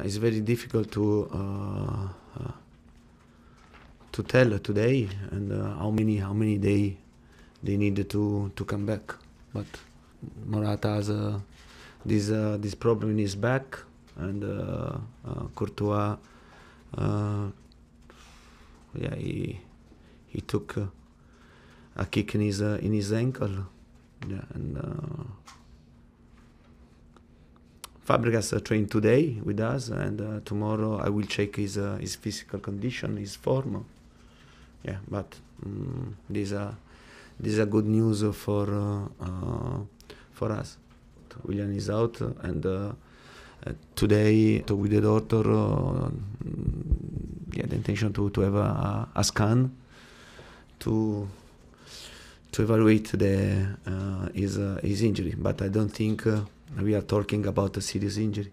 Uh, it's very difficult to uh, uh, to tell today and how many how many they they need to to come back. But Morata has this this problem in his back, and Courtois, yeah, he he took a kick in his in his ankle, yeah, and. Fabregas uh, trained today with us, and uh, tomorrow I will check his uh, his physical condition, his form. Yeah, but mm, these are these are good news for uh, uh, for us. William is out, uh, and today talk with the doctor. Mm, yeah, the intention to to have a, a scan to to evaluate the his his injury, but I don't think we are talking about a serious injury.